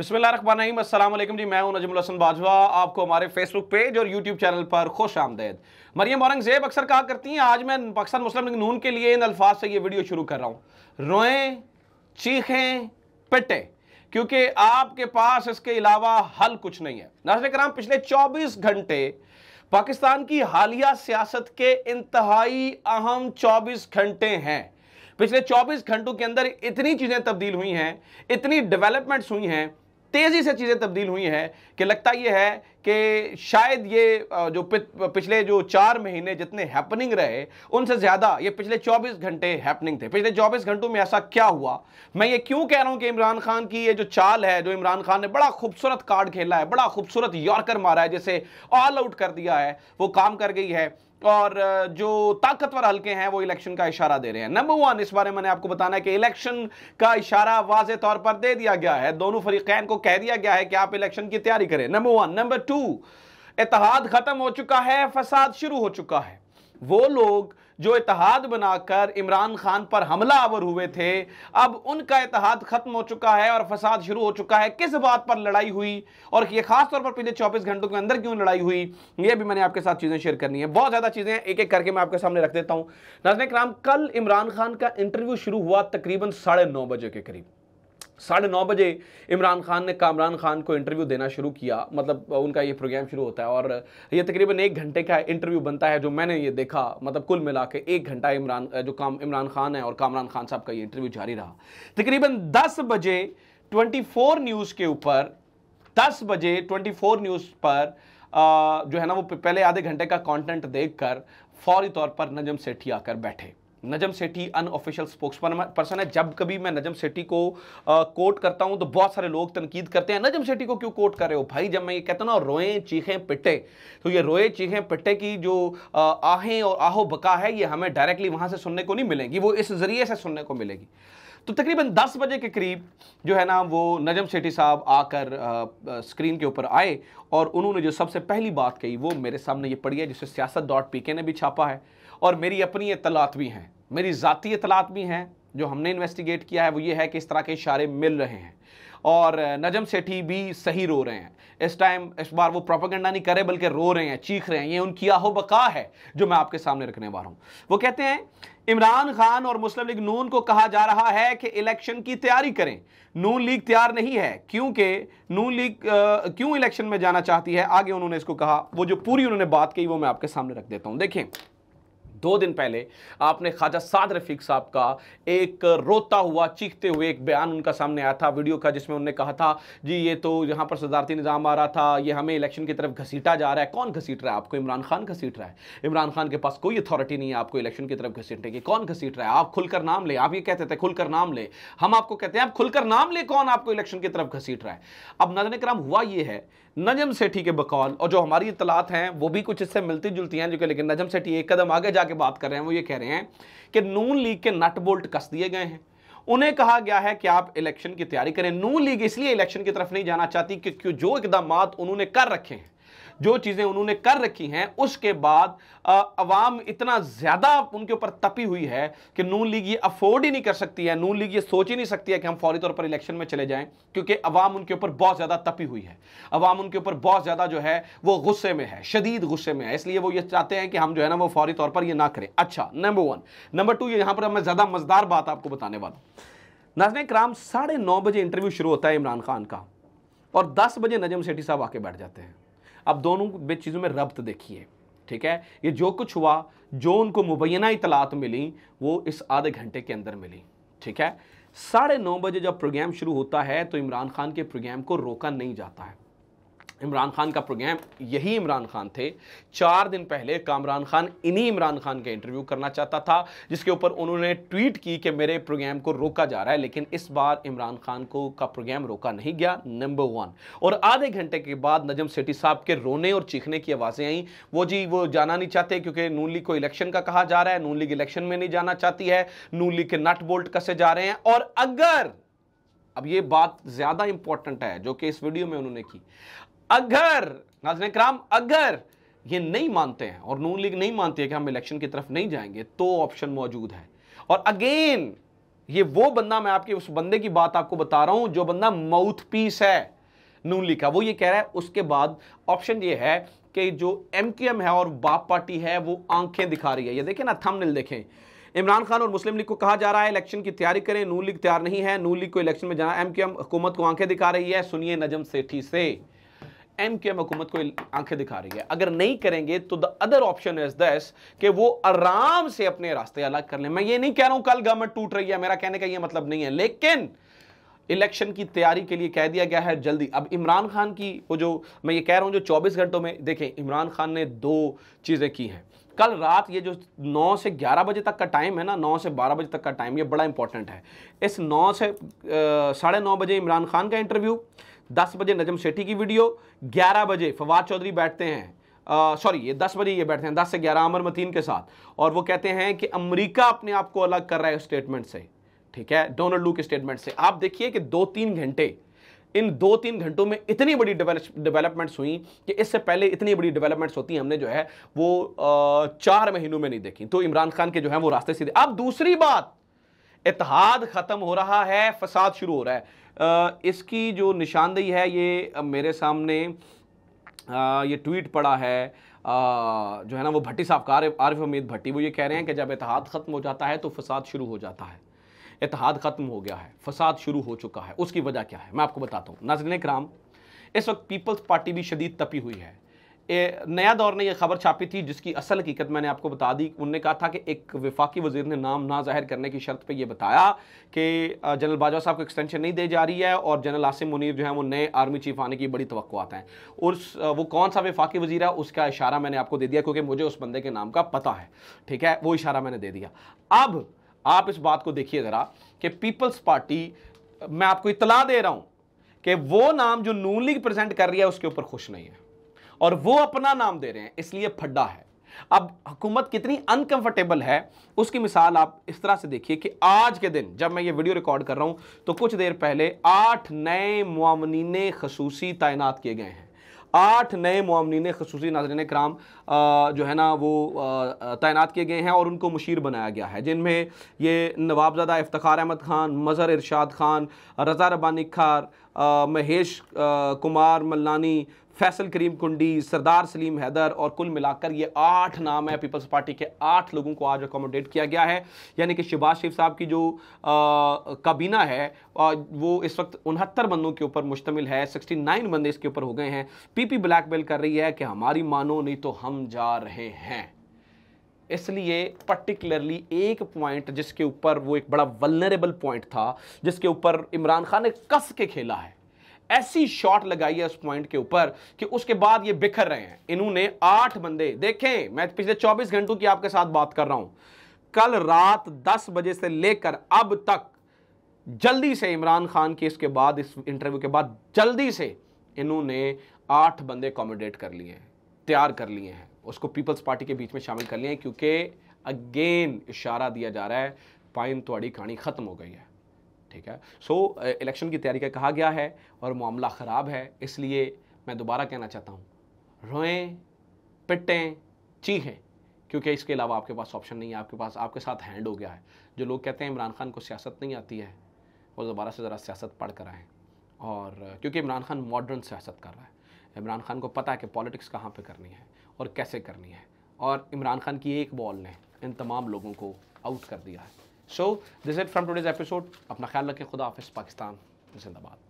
बिस्मिल्लाम असलम जी मैं हूं नजमुल हसन बाजवा आपको हमारे फेसबुक पेज और यूट्यूब चैनल पर खुश आमदेद मरियम औरंगजेब अक्सर कहा करती हैं आज मैं पाकिस्तान मुस्लिम लीग नून के लिए इन अल्फाज से ये वीडियो शुरू कर रहा हूँ रोएं चीखें पिटें क्योंकि आपके पास इसके अलावा हल कुछ नहीं है नाजर कराम पिछले चौबीस घंटे पाकिस्तान की हालिया सियासत के इंतहाई अहम चौबीस घंटे हैं पिछले 24 घंटों के अंदर इतनी चीज़ें तब्दील हुई हैं इतनी डेवलपमेंट्स हुई हैं तेजी से चीजें तब्दील हुई हैं कि लगता यह है कि शायद ये जो पिछले जो चार महीने जितने हैपनिंग रहे उनसे ज़्यादा ये पिछले 24 घंटे हैपनिंग थे पिछले 24 घंटों में ऐसा क्या हुआ मैं ये क्यों कह रहा हूँ कि इमरान खान की ये जो चाल है जो इमरान खान ने बड़ा खूबसूरत कार्ड खेला है बड़ा खूबसूरत यॉर्कर मारा है जिसे ऑल आउट कर दिया है वो काम कर गई है और जो ताकतवर हल्के हैं वो इलेक्शन का इशारा दे रहे हैं नंबर वन इस बारे में मैंने आपको बताना है कि इलेक्शन का इशारा वाज तौर पर दे दिया गया है दोनों फरीकैन को कह दिया गया है कि आप इलेक्शन की तैयारी करें नंबर वन नंबर टू शुरू इतिहाद ख़त्म हो चुका है फसाद शुरू हो चुका है वो लोग जो इतिहाद बनाकर इमरान खान पर हमला आवर हुए थे अब उनका इतिहाद ख़त्म हो चुका है और फसाद शुरू हो चुका है किस बात पर लड़ाई हुई और ये खास तौर पर पिछले 24 घंटों के अंदर क्यों लड़ाई हुई ये भी मैंने आपके साथ चीज़ें शेयर करनी है बहुत ज़्यादा चीज़ें एक एक करके मैं आपके सामने रख देता हूं नाजन कराम कल इमरान खान का इंटरव्यू शुरू हुआ तकरीबन साढ़े बजे के करीब साढ़े नौ बजे इमरान खान ने कामरान खान को इंटरव्यू देना शुरू किया मतलब उनका ये प्रोग्राम शुरू होता है और ये तकरीबन एक घंटे का इंटरव्यू बनता है जो मैंने ये देखा मतलब कुल मिला के एक घंटा इमरान जो काम इमरान खान है और कामरान खान साहब का ये इंटरव्यू जारी रहा तकरीबन दस बजे ट्वेंटी फोर न्यूज़ के ऊपर दस बजे ट्वेंटी फोर न्यूज़ पर आ, जो है ना वो पहले आधे घंटे का कॉन्टेंट देख कर फौरी तौर पर नजम सेठी आकर बैठे Najam Sethi unofficial spokesperson है जब कभी मैं नजम सेठी को कोट करता हूं तो बहुत सारे लोग तनकीद करते हैं नजम सेठी को क्यों कोट कर रहे हो भाई जब मैं ये कहता ना रोए चीखें पिटे तो ये रोए चीखें पिटे की जो आहें और आहो बका है ये हमें डायरेक्टली वहां से सुनने को नहीं मिलेंगी वो इस जरिए से सुनने को मिलेगी तो तकरीबन 10 बजे के करीब जो है ना वो नजम सेठी साहब आकर स्क्रीन के ऊपर आए और उन्होंने जो सबसे पहली बात कही वो मेरे सामने ये पढ़ी है जिसे सियासत डॉट पी के ने भी छापा है और मेरी अपनी इतलात भी हैं मेरी ज़ाती इतलात भी हैं जो हमने इन्वेस्टिगेट किया है वो ये है कि इस तरह के इशारे मिल रहे हैं और नजम सेठी भी सही रो रहे हैं इस टाइम इस बार वो प्रोपागेंडा नहीं करे बल्कि रो रहे हैं चीख रहे हैं ये उनकी आहो बका है जो मैं आपके सामने रखने वाला हूँ वो कहते हैं इमरान खान और मुस्लिम लीग नून को कहा जा रहा है कि इलेक्शन की तैयारी करें नून लीग तैयार नहीं है क्योंकि नून लीग क्यों इलेक्शन में जाना चाहती है आगे उन्होंने इसको कहा वो जो पूरी उन्होंने बात कही वो मैं आपके सामने रख देता हूँ देखें दो दिन पहले आपने ख्वाजा साद रफीक साहब का एक रोता हुआ चीखते हुए एक बयान उनका सामने आया था वीडियो का जिसमें उन्होंने कहा था जी ये तो यहाँ पर सदारती निज़ाम आ रहा था ये हमें इलेक्शन की तरफ घसीटा जा रहा है कौन घसीट रहा है आपको इमरान खान घसीट रहा है इमरान खान के पास कोई अथॉरिटी नहीं है आपको इलेक्शन की तरफ घसीटने की कौन घसीट रहा है आप खुलकर नाम ले आप ये कहते थे खुलकर नाम ले हम आपको कहते हैं आप खुलकर नाम ले कौन आपको इलेक्शन की तरफ घसीट रहा है अब नजर कराम हुआ ये है नजम सेठी के बकौल और जो हमारी इतलात हैं वो भी कुछ इससे मिलती जुलती हैं जो कि लेकिन नजम सेठी एक कदम आगे जाके बात कर रहे हैं वो ये कह रहे हैं कि नून लीग के नट बोल्ट कस दिए गए हैं उन्हें कहा गया है कि आप इलेक्शन की तैयारी करें नून लीग इसलिए इलेक्शन की तरफ नहीं जाना चाहती क्योंकि जो इकदाम उन्होंने कर रखे हैं जो चीज़ें उन्होंने कर रखी हैं उसके बाद अवाम इतना ज़्यादा उनके ऊपर तपी हुई है कि नू लीग ये अफोर्ड ही नहीं कर सकती है नून लीग ये सोच ही नहीं सकती है कि हम फौरी तौर पर इलेक्शन में चले जाएं क्योंकि अवाम उनके ऊपर बहुत ज़्यादा तपी हुई है अवाम उनके ऊपर बहुत ज़्यादा जो है वो गुस्से में है शदीद गुस्से में है इसलिए वो ये चाहते हैं कि हम जो है ना वो फौरी तौर पर यह ना करें अच्छा नंबर वन नंबर टू यहाँ पर मैं ज़्यादा मजदार बात आपको बताने वाला नजन कराम साढ़े नौ बजे इंटरव्यू शुरू होता है इमरान खान का और दस बजे नजम सेठी साहब आके बैठ जाते हैं अब दोनों चीज़ों में रब्त देखिए ठीक है ये जो कुछ हुआ जो उनको मुबैना इतलात मिली वो इस आधे घंटे के अंदर मिली ठीक है साढ़े नौ बजे जब प्रोग्राम शुरू होता है तो इमरान खान के प्रोग्राम को रोका नहीं जाता है इमरान खान का प्रोग्राम यही इमरान खान थे चार दिन पहले कामरान खान इन्हीं इमरान खान के इंटरव्यू करना चाहता था जिसके ऊपर उन्होंने ट्वीट की कि मेरे प्रोग्राम को रोका जा रहा है लेकिन इस बार इमरान खान को का प्रोग्राम रोका नहीं गया नंबर वन और आधे घंटे के बाद नजम सेठी साहब के रोने और चीखने की आवाज़ें आई वो जी वो जाना नहीं चाहते क्योंकि नून लीग को इलेक्शन का कहा जा रहा है नून लीग इलेक्शन में नहीं जाना चाहती है नून लीग के नट बोल्ट कसे जा रहे हैं और अगर अब ये बात ज्यादा इंपॉर्टेंट है जो कि इस वीडियो में उन्होंने की अगर नाजन कराम अगर ये नहीं मानते हैं और नून लीग नहीं मानती है कि हम इलेक्शन की तरफ नहीं जाएंगे तो ऑप्शन मौजूद है और अगेन ये वो बंदा मैं आपके उस बंदे की बात आपको बता रहा हूं जो बंदा माउथ पीस है नून लीग का वो ये कह रहा है उसके बाद ऑप्शन ये है कि जो एम है और बाप पार्टी है वो आंखें दिखा रही है ये देखें ना थंबनेल देखें इमरान खान और मुस्लिम लीग को कहा जा रहा है इलेक्शन की तैयारी करें नू लीग तैयार नहीं है नू लीग को इलेक्शन में जाना एम क्यू हुकूमत को आंखें दिखा रही है सुनिए नजम सेठी से एम क्यू एम हुकूमत को आंखें दिखा रही है अगर नहीं करेंगे तो द अदर ऑप्शन इज दस कि वो आराम से अपने रास्ते अलग कर ले मैं ये नहीं कह रहा हूं कल गवर्नमेंट टूट रही है मेरा कहने का यह मतलब नहीं है लेकिन इलेक्शन की तैयारी के लिए कह दिया गया है जल्दी अब इमरान खान की वो जो मैं ये कह रहा हूँ जो 24 घंटों में देखें इमरान खान ने दो चीज़ें की हैं कल रात ये जो 9 से 11 बजे तक का टाइम है ना 9 से 12 बजे तक का टाइम ये बड़ा इंपॉर्टेंट है इस 9 से साढ़े नौ बजे इमरान खान का इंटरव्यू 10 बजे नजम सेठी की वीडियो 11 बजे फवाद चौधरी बैठते हैं सॉरी ये दस बजे ये बैठते हैं दस से ग्यारह अमर मतीन के साथ और वो कहते हैं कि अमरीका अपने आप को अलग कर रहा है स्टेटमेंट से ठीक है डोनल्ड लू के स्टेटमेंट से आप देखिए कि दो तीन घंटे इन दो तीन घंटों में इतनी बड़ी डेवलपमेंट्स हुई कि इससे पहले इतनी बड़ी डेवलपमेंट्स होती हमने जो है वो चार महीनों में नहीं देखी तो इमरान खान के जो है वो रास्ते सीधे अब दूसरी बात इतिहाद ख़त्म हो रहा है फसाद शुरू हो रहा है इसकी जो निशानदेही है ये मेरे सामने ये ट्वीट पड़ा है आ, जो है ना वो भट्टी साहब का आरिफ उम्मीद भट्टी वो ये कह रहे हैं कि जब इतिहाद ख़त्म हो जाता है तो फसाद शुरू हो जाता है इतिहाद ख़त्म हो गया है फसाद शुरू हो चुका है उसकी वजह क्या है मैं आपको बताता हूँ नाजरन कराम इस वक्त पीपल्स पार्टी भी शदीद तपी हुई है ए, नया दौर ने यह खबर छापी थी जिसकी असल हकीकत मैंने आपको बता दी उनने कहा था कि एक वफाकी वजीर ने नाम ना जाहिर करने की शर्त पर यह बताया कि जनरल बाजवा साहब को एक्सटेंशन नहीं दे जा रही है और जनरल आसिम मुनीर जो है वो नए आर्मी चीफ आने की बड़ी तो हैं उस वो कौन सा वफाकी वजीर है उसका इशारा मैंने आपको दे दिया क्योंकि मुझे उस बंदे के नाम का पता है ठीक है वो इशारा मैंने दे दिया अब आप इस बात को देखिए ज़रा कि पीपल्स पार्टी मैं आपको इतला दे रहा हूं कि वो नाम जो नून लीग प्रेजेंट कर रही है उसके ऊपर खुश नहीं है और वो अपना नाम दे रहे हैं इसलिए फड्डा है अब हुकूमत कितनी अनकंफर्टेबल है उसकी मिसाल आप इस तरह से देखिए कि आज के दिन जब मैं ये वीडियो रिकॉर्ड कर रहा हूं तो कुछ देर पहले आठ नए मामनिन खसूसी तैनात किए गए हैं आठ नए मामनीन खसूस नाजरन कराम जो है ना वो तैनात किए गए हैं और उनको मुशीर बनाया गया है जिनमें ये नवाबजादा इफ्तार अहमद खान मज़हर इरशाद खान रजा रबानी खार महेश कुमार मल्लानी फैसल करीम कुंडी सरदार सलीम हैदर और कुल मिलाकर ये आठ नाम है पीपल्स पार्टी के आठ लोगों को आज अकोमोडेट किया गया है यानी कि शिबाज शरीफ साहब की जो काबीना है आ, वो इस वक्त उनहत्तर बंदों के ऊपर मुश्तमिल है सिक्सटी नाइन बंदे इसके ऊपर हो गए हैं पी पी ब्लैक बेल कर रही है कि हमारी मानो नहीं तो हम जा रहे हैं इसलिए पर्टिकुलरली एक पॉइंट जिसके ऊपर वो एक बड़ा वलनरेबल पॉइंट था जिसके ऊपर इमरान खान ने कस के खेला है ऐसी शॉट लगाई है उस पॉइंट के ऊपर कि उसके बाद ये बिखर रहे हैं इन्होंने आठ बंदे देखें मैं पिछले 24 घंटों की आपके साथ बात कर रहा हूं कल रात 10 बजे से लेकर अब तक जल्दी से इमरान खान के इसके बाद इस इंटरव्यू के बाद जल्दी से इन्होंने आठ बंदे कॉमोडेट कर लिए हैं तैयार कर लिए हैं उसको पीपल्स पार्टी के बीच में शामिल कर लिए हैं क्योंकि अगेन इशारा दिया जा रहा है पाइन थोड़ी कहानी खत्म हो गई है ठीक है सो so, इलेक्शन की तैयारी का कहा गया है और मामला ख़राब है इसलिए मैं दोबारा कहना चाहता हूँ रोएं पिटें चीखें क्योंकि इसके अलावा आपके पास ऑप्शन नहीं है आपके पास आपके साथ हैंड हो गया है जो लोग कहते हैं इमरान खान को सियासत नहीं आती है वो दोबारा से ज़रा सियासत पढ़ कर आएँ और क्योंकि इमरान खान मॉडर्न सियासत कर रहा है इमरान खान को पता है कि पॉलिटिक्स कहाँ पर करनी है और कैसे करनी है और इमरान खान की एक बॉल ने इन तमाम लोगों को आउट कर दिया है so this it from today's episode अपना ख्याल रखें खुदा हाफिज़ पाकिस्तान जिंदाबाद